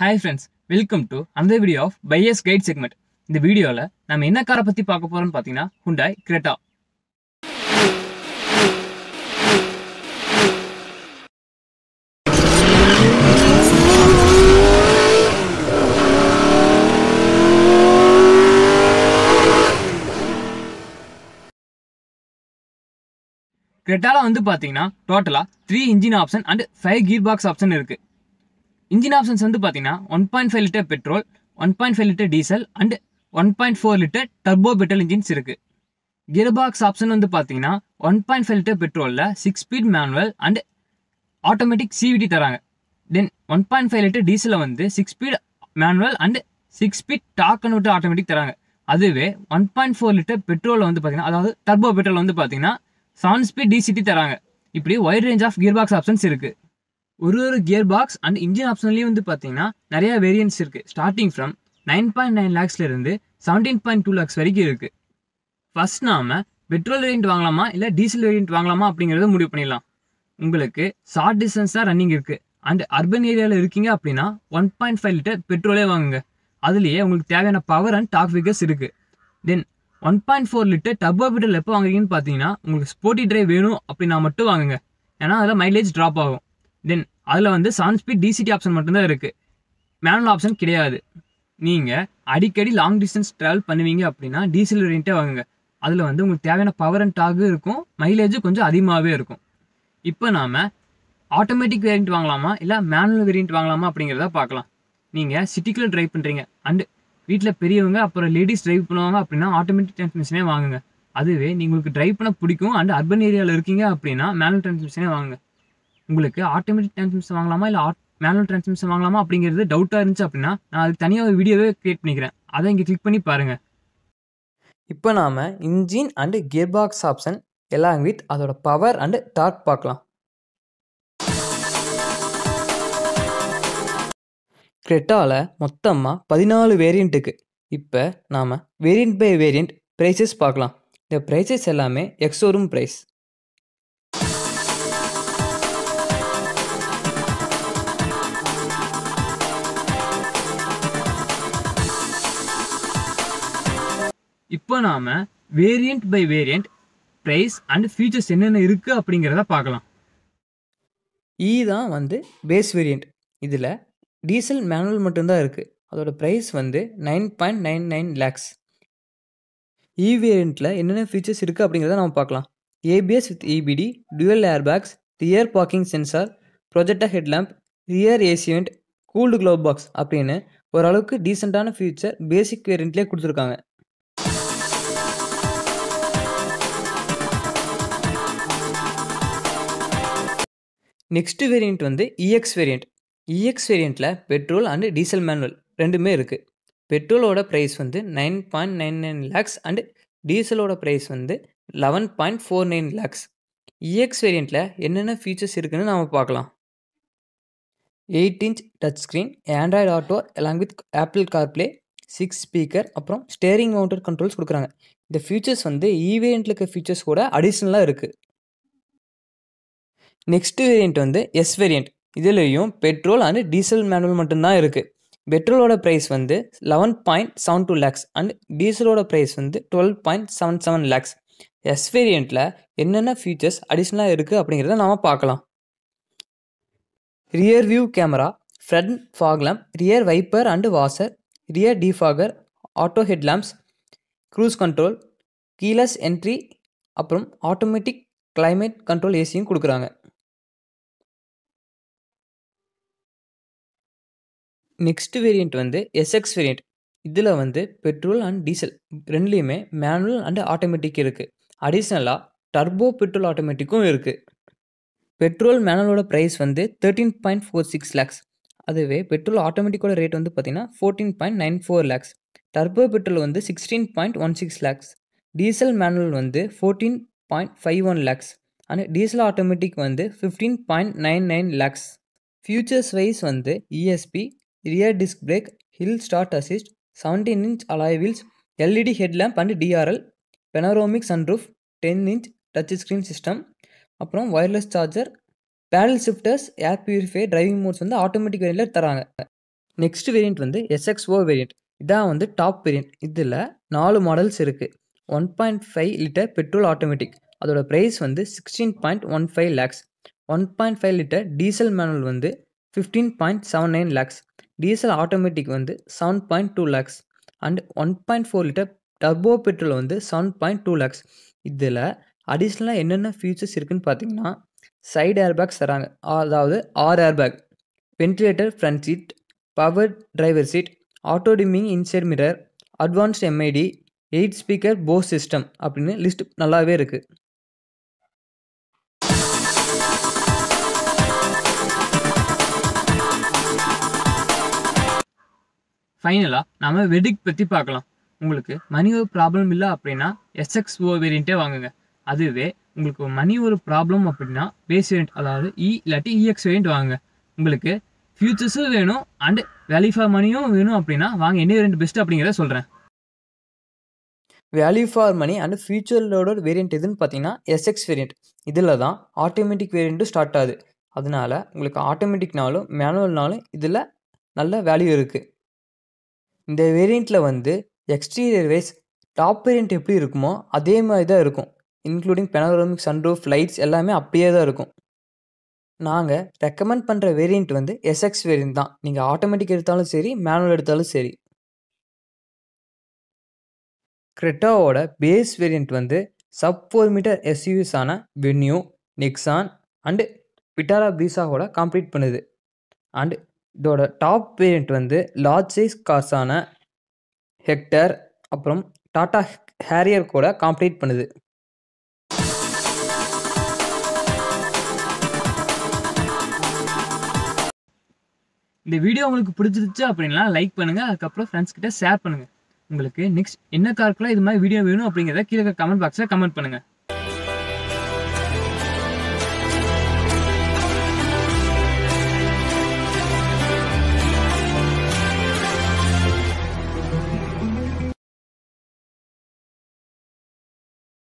hi friends welcome to அந்த video of buyer's guide segment இந்த வீடியோவில் நம்ம என்ன காரை பற்றி பார்க்க போகிறோம்னு பார்த்தீங்கன்னா ஹுண்டாய் கிரெட்டா கிரெட்டாவில் வந்து பார்த்தீங்கன்னா டோட்டலாக three engine option and five gear box option இருக்குது இன்ஜின் ஆப்ஷன்ஸ் வந்து பார்த்தீங்கன்னா one point five litre petrol one point five litre diesel and one point four litre turbo petrol engines இருக்குது கியர் பாக்ஸ் ஆப்ஷன் வந்து பார்த்தீங்கன்னா one point five litre பெட்ரோலில் six speed manual and automatic CVT தராங்க then one point five litre டீசலில் வந்து six speed manual and six speed torque விட்டு automatic தராங்க அதுவே ஒன் பாயிண்ட் ஃபோர் லிட்டர் பெட்ரோலில் வந்து பார்த்தீங்கன்னா அதாவது டர்போ பெட்ரோல் வந்து பார்த்தீங்கன்னா செவன் ஸ்பீட் டிசிடி தராங்க இப்படி wide range of gear box options இருக்குது ஒரு ஒரு கியர் பாக்ஸ் அண்ட் இன்ஜின் ஆப்ஷன்லேயும் வந்து பார்த்தீங்கன்னா நிறையா வேரியன்ஸ் இருக்குது starting from nine point nine லேக்ஸ்லேருந்து செவன்டீன் பாயிண்ட் டூ லேக்ஸ் வரைக்கும் இருக்குது ஃபஸ்ட் நாம் பெட்ரோல் வேரியன்ட் வாங்கலாமா இல்லை டீசல் வேரியன்ட் வாங்கலாமா அப்படிங்கிறத முடிவு பண்ணிடலாம் உங்களுக்கு ஷார்ட் டிஸ்டன்ஸ் தான் ரன்னிங் இருக்குது அண்ட் அர்பன் ஏரியாவில் இருக்கீங்க அப்படின்னா ஒன் பாயிண்ட் ஃபைவ் லிட்டர் பெட்ரோலே வாங்குங்க அதுலேயே உங்களுக்கு தேவையான பவர் அண்ட் டாக் ஃபிகர்ஸ் இருக்குது then one point four litre டப் பெட்ரோல் எப்போ வாங்குறீங்கன்னு பார்த்தீங்கன்னா உங்களுக்கு ஸ்போர்ட்டி ட்ரைவ் வேணும் அப்படின்னா மட்டும் வாங்குங்க ஏன்னா அதில் மைலேஜ் ட்ராப் ஆகும் தென் அதில் வந்து ஸ்பீட் டிசிடி ஆப்ஷன் மட்டும்தான் இருக்குது மேனுவல் ஆப்ஷன் கிடையாது நீங்கள் அடிக்கடி லாங் டிஸ்டன்ஸ் ட்ராவல் பண்ணுவீங்க அப்படின்னா டீசல் வேரியண்ட்டே வாங்குங்க அதில் வந்து உங்களுக்கு தேவையான பவர் அண்ட் டாகும் இருக்கும் மைலேஜும் கொஞ்சம் அதிகமாகவே இருக்கும் இப்போ நாம் ஆட்டோமேட்டிக் வேரியண்ட் வாங்கலாமா இல்லை மேனுவல் வேரியண்ட் வாங்கலாமா அப்படிங்கிறத பார்க்கலாம் நீங்கள் சிட்டிக்குள்ளே ட்ரைவ் பண்ணுறீங்க அண்டு வீட்டில் பெரியவங்க அப்புறம் லேடிஸ் ட்ரைவ் பண்ணுவாங்க அப்படின்னா ஆட்டோமேட்டிக் டிரான்ஸ்மிஷனே வாங்குங்க அதுவே நீங்களுக்கு ட்ரைவ் பண்ண பிடிக்கும் அண்ட் அர்பன் ஏரியாவில் இருக்கீங்க அப்படின்னா மேனுவல் டிரான்ஸ்மிஷனே வாங்குங்க உங்களுக்கு ஆட்டோமேட்டிக் டிரான்ஸ்மிஷன் வாங்கலாமா இல்லை ஆட் மேனுவல் டிரான்ஸ்மிஷன் வாங்கலாமா அப்படிங்கிறது டவுட்டாக இருந்துச்சு அப்படின்னா நான் அதுக்கு தனியாக ஒரு வீடியோவே கிரியேட் பண்ணிக்கிறேன் அதை இங்கே கிளிக் பண்ணி பாருங்கள் இப்போ நாம் engine and gear box option எல்லாம் வித் அதோட பவர் அண்டு டார்க் பார்க்கலாம் கிரெட்டாவில் மொத்தமாக பதினாலு வேரியண்ட்டுக்கு இப்போ நாம் வேரியண்ட் பை வேரியண்ட் ப்ரைஸஸ் பார்க்கலாம் இந்த ப்ரைஸஸ் எல்லாமே எக்ஸோரூம் ப்ரைஸ் இப்போ நாம் variant by variant price and features என்னென்ன இருக்குது அப்படிங்கிறத பார்க்கலாம் இ தான் வந்து பேஸ் வேரியண்ட் இதில் டீசல் மேனுவல் மட்டும்தான் இருக்குது அதோட ப்ரைஸ் வந்து nine point nine nine lakhs E வேரியண்ட்டில் என்னென்ன ஃபீச்சர்ஸ் இருக்குது அப்படிங்கிறத நம்ம பார்க்கலாம் ABS with EBD dual bags rear parking sensor projector headlamp rear AC vent cooled glove box அப்படின்னு ஓரளவுக்கு டீசெண்டான ஃபியூச்சர் பேசிக் வேரியண்ட்லேயே கொடுத்துருக்காங்க நெக்ஸ்ட் வேரியண்ட் வந்து இஎக்ஸ் வேரியண்ட் இஎக்ஸ் வேரியண்ட்டில் பெட்ரோல் அண்டு டீசல் மேனுவல் ரெண்டுமே இருக்குது பெட்ரோலோட ப்ரைஸ் வந்து nine point nine nine lakhs and டீசலோட ப்ரைஸ் வந்து eleven point four nine lakhs EX வேரியண்ட்டில் என்னென்ன ஃபீச்சர்ஸ் இருக்குதுன்னு நாம் பார்க்கலாம் eight inch touch screen Android Auto along with Apple CarPlay six speaker அப்புறம் ஸ்டேரிங் மவுண்டட் கண்ட்ரோல்ஸ் கொடுக்குறாங்க இந்த ஃபீச்சர்ஸ் வந்து இவேண்ட்டில் e இருக்க ஃபீச்சர்ஸ் கூட அடிஷ்னலாக இருக்குது நெக்ஸ்ட் வேரியண்ட் வந்து எஸ் வேரியண்ட் இதுலேயும் பெட்ரோல் அண்ட் டீசல் மேனுவல் மட்டும்தான் இருக்குது பெட்ரோலோட ப்ரைஸ் வந்து eleven point seven two lakhs and டீசலோட ப்ரைஸ் வந்து twelve point seven seven lakhs S வேரியண்ட்டில் என்னென்ன ஃபியூச்சர்ஸ் அடிஷ்னலாக இருக்குது அப்படிங்கிறத நாம் பார்க்கலாம் rear view camera front foglamp rear wiper and washer rear defogger auto head lamps cruise control keyless entry அப்புறம் ஆட்டோமேட்டிக் கிளைமேட் கண்ட்ரோல் ஏசியும் கொடுக்குறாங்க நெக்ஸ்ட் வேரியண்ட் வந்து எஸ்எக்ஸ் வேரியண்ட் இதில் வந்து பெட்ரோல் அண்ட் டீசல் ரெண்டுலேயுமே மேனுவல் அண்ட் ஆட்டோமேட்டிக் இருக்குது அடிஷ்னலாக turbo petrol ஆட்டோமேட்டிக்கும் இருக்குது பெட்ரோல் மேனுவலோட ப்ரைஸ் வந்து thirteen point four six lakhs அதுவே பெட்ரோல் ஆட்டோமேட்டிக்கோட ரேட் வந்து பார்த்திங்கன்னா fourteen point nine four lakhs turbo petrol வந்து sixteen point one six lakhs diesel manual வந்து fourteen point five one lakhs and diesel automatic வந்து fifteen point nine nine lakhs features wise வந்து ESP e rear disc brake, hill start assist, 17-inch alloy LED LED and DRL panoramic panoramic sunroof, ten inch touch system அப்புறம் wireless charger paddle shifters air purify driving modes வந்து automatic வேரியண்ட்டில் தராங்க next variant வந்து எஸ்எக்ஸ்ஓ variant இதான் வந்து top variant இதில் நாலு models இருக்குது one point five litre petrol automatic அதோடய ப்ரைஸ் வந்து sixteen point one five lakhs one point five litre diesel manual வந்து fifteen point seven nine lakhs diesel automatic வந்து seven point two lakhs and one point four litre turbo petrol வந்து seven point two lakhs இதில் அடிஷ்னலாக என்னென்ன features இருக்குதுன்னு பார்த்தீங்கன்னா side airbags தராங்க அதாவது ஆறு airbag ventilator front seat power driver seat auto dimming inside mirror advanced MID eight speaker Bose system அப்படின்னு லிஸ்ட் நல்லாவே இருக்குது ஃபைனலாக நம்ம வெடிக் பற்றி பார்க்கலாம் உங்களுக்கு மணி ஒரு ப்ராப்ளம் இல்லை அப்படின்னா எஸ்எக்ஸ்ஓ வேரியண்ட்டே வாங்குங்க அதுவே உங்களுக்கு மணி ஒரு ப்ராப்ளம் அப்படின்னா பேஸ் வேரியண்ட் அதாவது இ e, இல்லாட்டி இஎக்ஸ் e வேரியண்ட் வாங்குங்க உங்களுக்கு ஃபியூச்சர்ஸும் வேணும் அண்டு வேல்யூ ஃபார் மணியும் வேணும் அப்படின்னா வாங்க என்ன வேரியண்ட் பெஸ்ட் அப்படிங்கிறத சொல்கிறேன் வேல்யூ ஃபார் மணி அண்ட் ஃபியூச்சரோட வேரியண்ட் எதுன்னு பார்த்தீங்கன்னா எஸ்எக்ஸ் வேரியண்ட் இதில் தான் ஆட்டோமேட்டிக் வேரியண்ட்டும் ஸ்டார்ட் ஆகுது அதனால உங்களுக்கு ஆட்டோமேட்டிக்னாலும் மேனுவல்னாலும் இதில் நல்ல வேல்யூ இருக்குது இந்த வேரியண்ட்டில் வந்து எக்ஸ்டீரியர் வைஸ் டாப் வேரியண்ட் எப்படி இருக்குமோ அதே மாதிரி தான் இருக்கும் இன்க்ளூடிங் பெனோரமிக் சன்ரூஃப் லைட்ஸ் எல்லாமே அப்படியே தான் இருக்கும் நாங்கள் ரெக்கமெண்ட் பண்ணுற வேரியண்ட் வந்து எஸ்எக்ஸ் வேரியண்ட் தான் நீங்கள் ஆட்டோமேட்டிக் எடுத்தாலும் சரி மேனுவல் எடுத்தாலும் சரி க்ரெட்டாவோட பேஸ் வேரியண்ட் வந்து சப் ஃபோர் மீட்டர் எஸ்யூஸான வென்யூ நெக்ஸான் அண்டு பிட்டாரா பீஸாவோட காம்ப்ளீட் பண்ணுது அண்டு இதோட டாப் வேரியண்ட் வந்து லார்ஜ் சைஸ் கார்ஸான ஹெக்டர் அப்புறம் டாடா ஹேரியர் கூட காம்ப்ளீட் பண்ணுது இந்த வீடியோ உங்களுக்கு பிடிச்சிருச்சு அப்படின்னா லைக் பண்ணுங்க அதுக்கப்புறம் ஃப்ரெண்ட்ஸ் கிட்ட ஷேர் பண்ணுங்க உங்களுக்கு நெக்ஸ்ட் என்ன கார்க்குலாம் இது மாதிரி வீடியோ வேணும் அப்படிங்கிறத கீழே கமெண்ட் பாக்ஸில் கமெண்ட் பண்ணுங்கள்